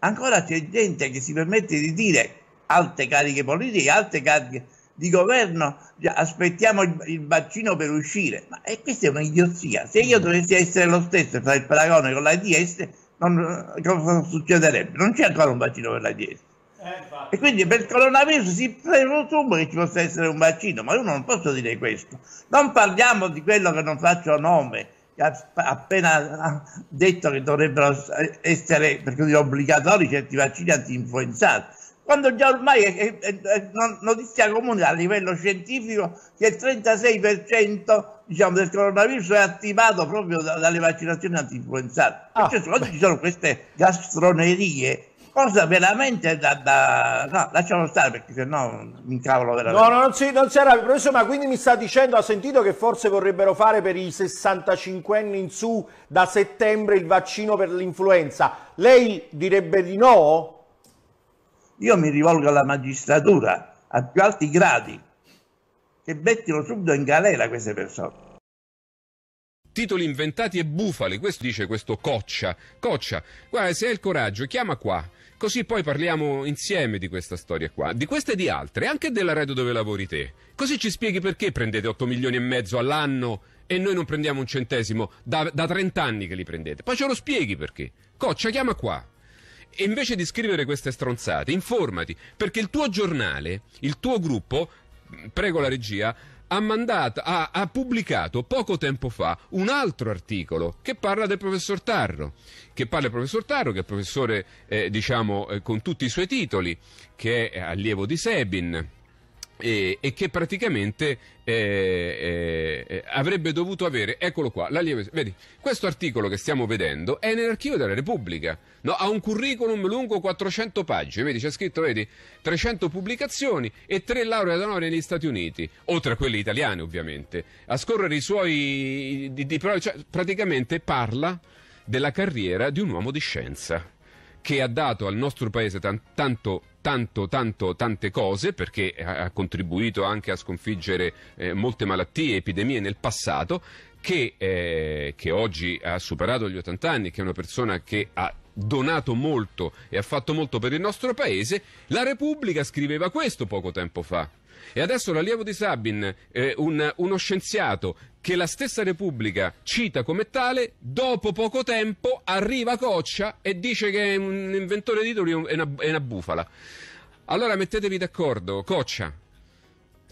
ancora c'è gente che si permette di dire alte cariche politiche, alte cariche di governo, cioè, aspettiamo il vaccino per uscire. Ma eh, questa è un'idiozia. Se io dovessi essere lo stesso e fare il paragone con l'AIDS, eh, cosa succederebbe? Non c'è ancora un vaccino per l'AIDS. Eh, e quindi per il coronavirus si presume che ci possa essere un vaccino, ma io non posso dire questo. Non parliamo di quello che non faccio nome, appena detto che dovrebbero essere, per così obbligatori certi vaccini anti-influenzati quando già ormai è, è, è notizia comune a livello scientifico che il 36% diciamo, del coronavirus è attivato proprio dalle vaccinazioni anti-influenzate. Ah, oggi ci sono queste gastronerie cosa veramente da, da... no, lascialo stare perché sennò mi incavolo veramente. No, no, non si, non si arrabbi, professore, ma quindi mi sta dicendo, ha sentito che forse vorrebbero fare per i 65 anni in su da settembre il vaccino per l'influenza. Lei direbbe di no? Io mi rivolgo alla magistratura, a più alti gradi, che mettono subito in galera queste persone. Titoli inventati e bufali, questo dice questo Coccia. Coccia, guarda, se hai il coraggio, chiama qua. Così poi parliamo insieme di questa storia qua, di queste e di altre, anche dell'arredo dove lavori te. Così ci spieghi perché prendete 8 milioni e mezzo all'anno e noi non prendiamo un centesimo da, da 30 anni che li prendete. Poi ce lo spieghi perché. Coccia, chiama qua. E invece di scrivere queste stronzate, informati, perché il tuo giornale, il tuo gruppo, prego la regia, ha, mandato, ha, ha pubblicato poco tempo fa un altro articolo che parla del professor Tarro, che parla del professor Tarro, che è professore, eh, diciamo, eh, con tutti i suoi titoli, che è allievo di Sebin e, e, che praticamente eh, eh, eh, avrebbe dovuto avere, eccolo qua, la lieve, vedi, questo articolo che stiamo vedendo è nell'archivio della Repubblica, no? ha un curriculum lungo 400 pagine, vedi, c'è scritto, vedi, 300 pubblicazioni e tre lauree d'onore negli Stati Uniti, oltre a quelle italiane ovviamente, a scorrere i suoi, di, di, cioè, praticamente parla della carriera di un uomo di scienza che ha dato al nostro paese tan- tanto tanto, tanto, tante cose perché ha contribuito anche a sconfiggere eh, molte malattie, epidemie nel passato, che, eh, che oggi ha superato gli 80 anni, che è una persona che ha donato molto e ha fatto molto per il nostro paese. La Repubblica scriveva questo poco tempo fa. E adesso l'allievo di Sabin, eh, un, uno scienziato che la stessa Repubblica cita come tale, dopo poco tempo arriva Coccia e dice che è un inventore di idoli è una, è una bufala. Allora mettetevi d'accordo, Coccia,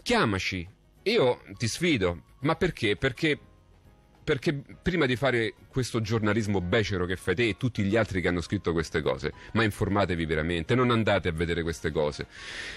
chiamaci, io ti sfido, ma perché? Perché perché prima di fare questo giornalismo becero che fai te e tutti gli altri che hanno scritto queste cose, ma informatevi veramente, non andate a vedere queste cose.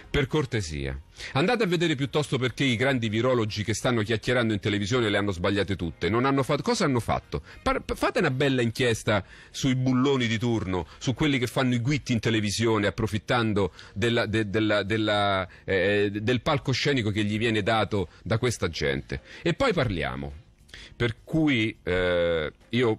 Per cortesia, andate a vedere piuttosto perché i grandi virologi che stanno chiacchierando in televisione le hanno sbagliate tutte. Hanno fatto, cosa hanno fatto? Par, fate una bella inchiesta sui bulloni di turno, su quelli che fanno i guitti in televisione approfittando della, de, della, della, eh, del palcoscenico che gli viene dato da questa gente. E poi parliamo. Per cui eh, io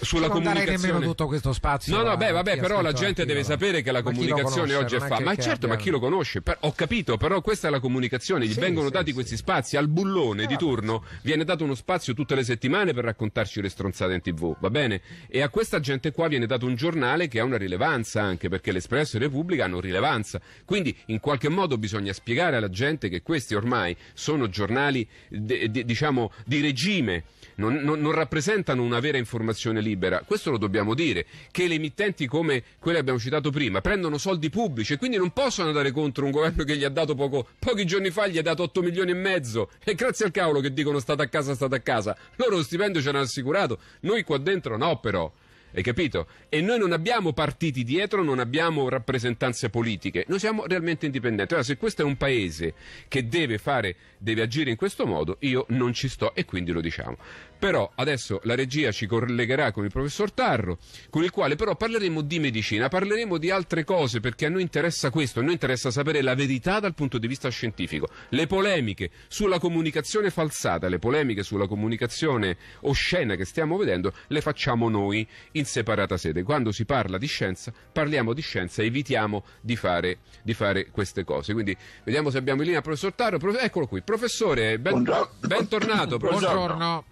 sulla comunicazione. Non nemmeno tutto questo spazio. No, no, beh, vabbè, però la gente deve sapere che la comunicazione conosce, oggi è fatta. Ma che certo, che ma chi lo conosce? Per, ho capito, però questa è la comunicazione. Gli sì, vengono sì, dati sì. questi spazi. Al bullone eh, di ah, turno viene dato uno spazio tutte le settimane per raccontarci le stronzate in tv, va bene? E a questa gente qua viene dato un giornale che ha una rilevanza anche, perché l'Espresso e Repubblica hanno rilevanza. Quindi, in qualche modo, bisogna spiegare alla gente che questi ormai sono giornali, de, de, diciamo, di regime. Non, non, non rappresentano una vera informazione libera. Questo lo dobbiamo dire, che le emittenti come quelle che abbiamo citato prima prendono soldi pubblici e quindi non possono andare contro un governo che gli ha dato poco, pochi giorni fa gli ha dato 8 milioni e mezzo e grazie al cavolo che dicono state a casa, state a casa. Loro lo stipendio ce l'hanno assicurato, noi qua dentro no però. Hai capito? E noi non abbiamo partiti dietro, non abbiamo rappresentanze politiche, noi siamo realmente indipendenti. Allora, se questo è un paese che deve, fare, deve agire in questo modo, io non ci sto e quindi lo diciamo. Però adesso la regia ci collegherà con il professor Tarro, con il quale però parleremo di medicina, parleremo di altre cose perché a noi interessa questo, a noi interessa sapere la verità dal punto di vista scientifico. Le polemiche sulla comunicazione falsata, le polemiche sulla comunicazione oscena che stiamo vedendo, le facciamo noi in separata sede. Quando si parla di scienza, parliamo di scienza, evitiamo di fare, di fare queste cose. Quindi vediamo se abbiamo in linea il professor Taro. Prof... Eccolo qui, professore, ben... bentornato. Buongiorno. Buongiorno.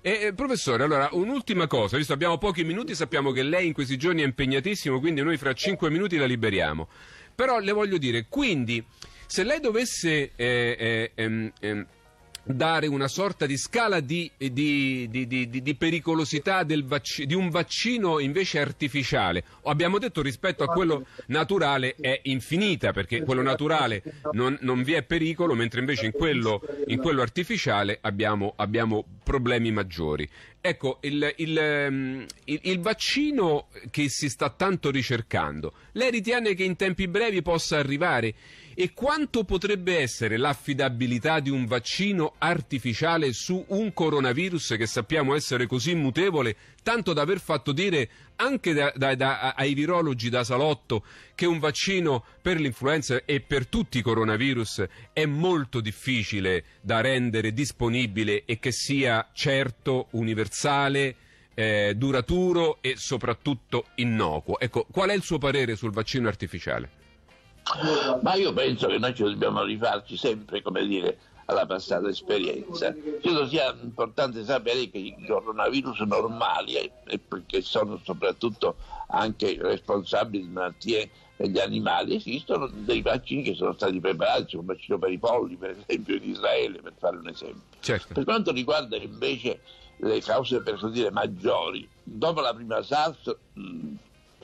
E, professore, allora un'ultima cosa, visto abbiamo pochi minuti, sappiamo che lei in questi giorni è impegnatissimo, quindi noi fra cinque minuti la liberiamo. Però le voglio dire, quindi, se lei dovesse eh, eh, ehm, ehm dare una sorta di scala di, di, di, di pericolosità vac- di un vaccino invece artificiale. Abbiamo detto rispetto a quello naturale è infinita, perché quello naturale non, non vi è pericolo, mentre invece in quello, in quello artificiale abbiamo, abbiamo, problemi maggiori. Ecco, il, il, mm, il, il, vaccino che si sta tanto ricercando, lei ritiene che in tempi brevi possa arrivare? E quanto potrebbe essere l'affidabilità di un vaccino artificiale su un coronavirus che sappiamo essere così mutevole, tanto da aver fatto dire anche da, da, da, ai virologi da salotto che un vaccino per l'influenza e per tutti i coronavirus è molto difficile da rendere disponibile e che sia certo, universale, eh, duraturo e soprattutto innocuo. Ecco, qual è il suo parere sul vaccino artificiale? Ma io penso che noi ci dobbiamo rifarci sempre, come dire, alla passata esperienza. Credo sia importante sapere che i coronavirus normali, che sono soprattutto anche responsabili di malattie negli animali, esistono dei vaccini che sono stati preparati, come il vaccino per i polli per esempio in Israele, per fare un esempio. Certo. Per quanto riguarda invece le cause per così dire maggiori, dopo la prima SARS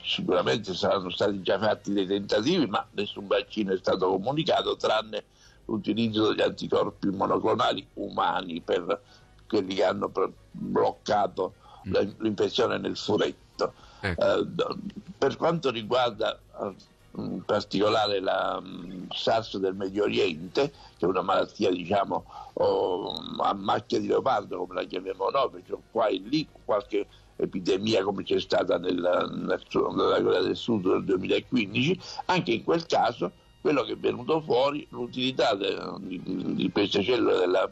sicuramente saranno stati già fatti dei tentativi, ma nessun vaccino è stato comunicato tranne l'utilizzo degli anticorpi monoclonali umani per quelli che hanno bloccato mm. l'infezione nel furetto. Ecco. Eh, per quanto riguarda eh, in particolare la mm, SARS del Medio Oriente, che è una malattia diciamo a macchia di leopardo come la chiamiamo noi, perché qua e lì qualche epidemia come c'è stata nella, nella Corea del Sud nel 2015, anche in quel caso quello che è venuto fuori, l'utilità del, di, di, della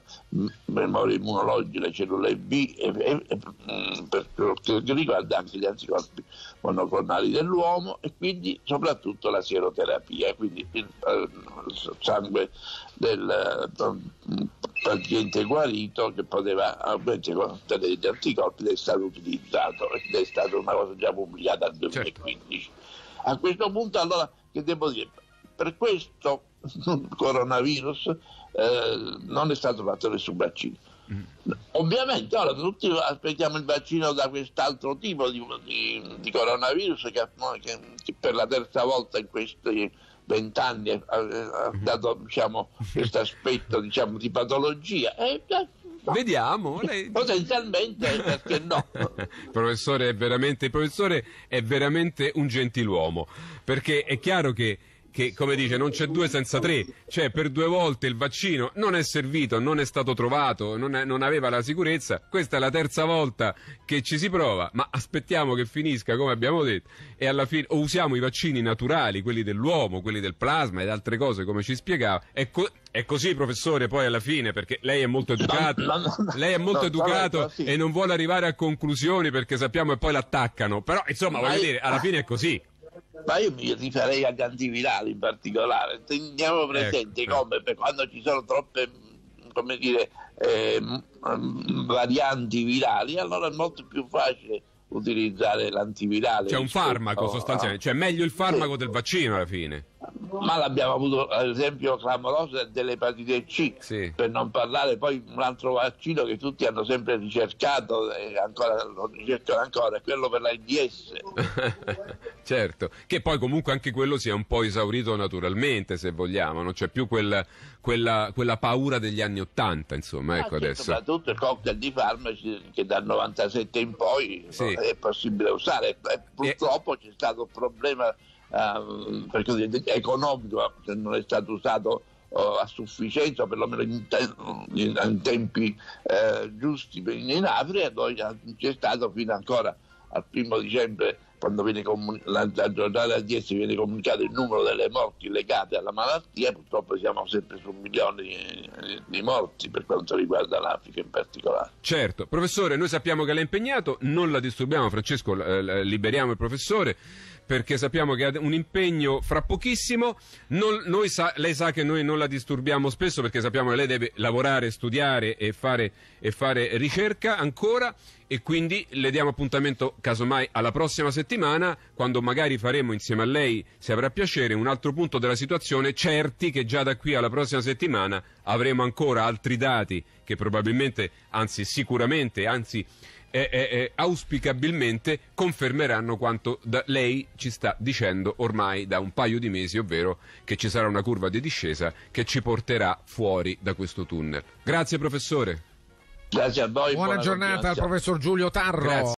memoria immunologica, le cellule B, e, e, e, mm, per quello che riguarda anche gli anticorpi monoclonali dell'uomo e quindi soprattutto la sieroterapia, quindi il, il eh, sangue del eh, paziente guarito che poteva ottenere gli anticorpi ed è stato utilizzato ed è stata una cosa già pubblicata nel 2015. Certo. A questo punto allora che devo dire? Per questo coronavirus eh, non è stato fatto nessun vaccino. Mm. Ovviamente ora tutti aspettiamo il vaccino da quest'altro tipo di, di, di coronavirus che, che, per la terza volta in questi vent'anni ha, ha, mm-hmm. dato diciamo, questo aspetto diciamo, di patologia. E, eh, No. Vediamo. Lei... Potenzialmente eh, perché no. il, professore il professore è veramente un gentiluomo, perché è chiaro che che come dice non c'è due senza tre, cioè per due volte il vaccino non è servito, non è stato trovato, non, è, non, aveva la sicurezza, questa è la terza volta che ci si prova, ma aspettiamo che finisca come abbiamo detto e alla fine o usiamo i vaccini naturali, quelli dell'uomo, quelli del plasma ed altre cose come ci spiegava, è, co- è così professore poi alla fine perché lei è molto educato, lei è molto educato e non vuole arrivare a conclusioni perché sappiamo che poi l'attaccano, però insomma voglio dire alla fine è così. Ma io mi riferirei agli antivirali in particolare. Teniamo presente ecco. come per quando ci sono troppe come dire, eh, varianti virali, allora è molto più facile utilizzare l'antivirale. C'è un farmaco sostanzialmente, a... cioè meglio il farmaco sì. del vaccino alla fine ma l'abbiamo avuto ad esempio clamoroso dell'epatite C, sì. per non parlare poi un altro vaccino che tutti hanno sempre ricercato e ancora, lo ricercano ancora, è quello per l'AIDS. certo, che poi comunque anche quello si è un po' esaurito naturalmente, se vogliamo, non c'è più quella, quella, quella paura degli anni 80 insomma, ecco ah, certo, adesso. Soprattutto il cocktail di farmaci che dal 97 in poi sì. è possibile usare, purtroppo e... c'è stato un problema Ehm, perché economico, se non è stato usato eh, a sufficienza, perlomeno in, te- in tempi eh, giusti in Africa, poi c'è stato fino ancora al primo dicembre, quando viene comun- la, la giornata 10 viene comunicato il numero delle morti legate alla malattia, purtroppo siamo sempre su milioni di, di morti per quanto riguarda l'Africa in particolare. Certo, professore, noi sappiamo che l'ha impegnato, non la disturbiamo, Francesco, eh, liberiamo il professore perché sappiamo che ha un impegno fra pochissimo. Non, sa, lei sa che noi non la disturbiamo spesso perché sappiamo che lei deve lavorare, studiare e fare, e fare ricerca ancora e quindi le diamo appuntamento casomai alla prossima settimana quando magari faremo insieme a lei, se avrà piacere, un altro punto della situazione, certi che già da qui alla prossima settimana avremo ancora altri dati che probabilmente, anzi sicuramente, anzi eh, eh, auspicabilmente confermeranno quanto lei ci sta dicendo ormai da un paio di mesi, ovvero che ci sarà una curva di discesa che ci porterà fuori da questo tunnel. Grazie professore. Grazie a voi. Buona, buona giornata al professor Giulio Tarro. Grazie.